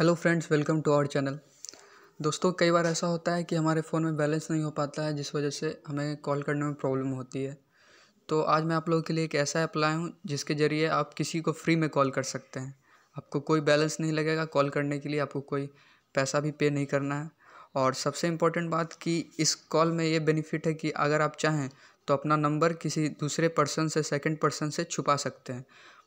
hello friends welcome to our channel दोस्तों कई बार ऐसा होता है कि हमारे फ़ोन में बैलेंस नहीं हो पाता है जिस वजह से हमें कॉल करने में प्रॉब्लम होती है तो आज मैं आप लोगों के लिए एक ऐसा ऐप लाया हूँ जिसके ज़रिए आप किसी को फ्री में कॉल कर सकते हैं आपको कोई बैलेंस नहीं लगेगा कॉल करने के लिए आपको कोई पैसा भी पे नहीं करना है और सबसे इम्पोर्टेंट बात कि इस कॉल में ये बेनिफिट है कि अगर आप चाहें तो अपना नंबर किसी दूसरे पर्सन से सेकंड पर्सन से छुपा सकते हैं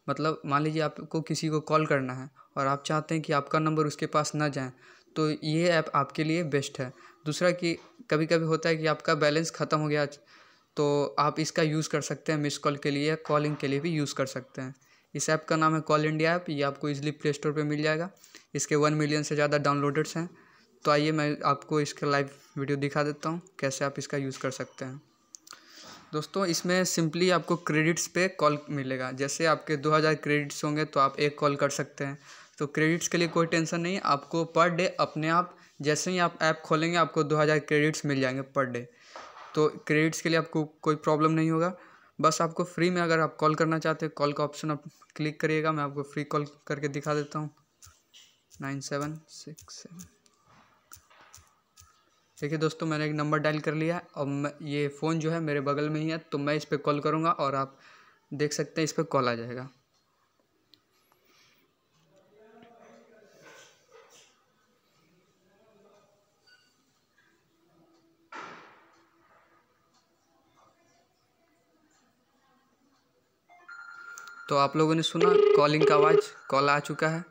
मतलब मान लीजिए आपको किसी को कॉल करना है और आप चाहते हैं कि आपका नंबर उसके पास ना जाए तो ये ऐप आपके लिए बेस्ट है दूसरा कि कभी कभी होता है कि आपका बैलेंस ख़त्म हो गया तो आप इसका यूज़ कर सकते हैं मिस कॉल के लिए या कॉलिंग के लिए भी यूज़ कर सकते हैं इस ऐप का नाम है कॉल इंडिया ऐप ये आपको इजीली प्ले स्टोर पर मिल जाएगा इसके वन मिलियन से ज़्यादा डाउनलोडर्स हैं तो आइए मैं आपको इसका लाइव वीडियो दिखा देता हूँ कैसे आप इसका यूज़ कर सकते हैं दोस्तों इसमें सिंपली आपको क्रेडिट्स पे कॉल मिलेगा जैसे आपके 2000 क्रेडिट्स होंगे तो आप एक कॉल कर सकते हैं तो क्रेडिट्स के लिए कोई टेंशन नहीं आपको पर डे अपने आप जैसे ही आप ऐप खोलेंगे आपको 2000 क्रेडिट्स मिल जाएंगे पर डे तो क्रेडिट्स के लिए आपको कोई प्रॉब्लम नहीं होगा बस आपको फ्री में अगर आप कॉल करना चाहते हैं कॉल का ऑप्शन आप क्लिक करिएगा मैं आपको फ्री कॉल करके दिखा देता हूँ नाइन सेवन सिक्स सेवन देखिए दोस्तों मैंने एक नंबर डायल कर लिया और ये फ़ोन जो है मेरे बगल में ही है तो मैं इस पर कॉल करूँगा और आप देख सकते हैं इस पर कॉल आ जाएगा तो आप लोगों ने सुना कॉलिंग का आवाज़ कॉल आ चुका है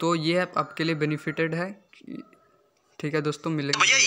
तो ये ऐप आपके लिए बेनिफिटेड है ठीक है दोस्तों मिलेंगे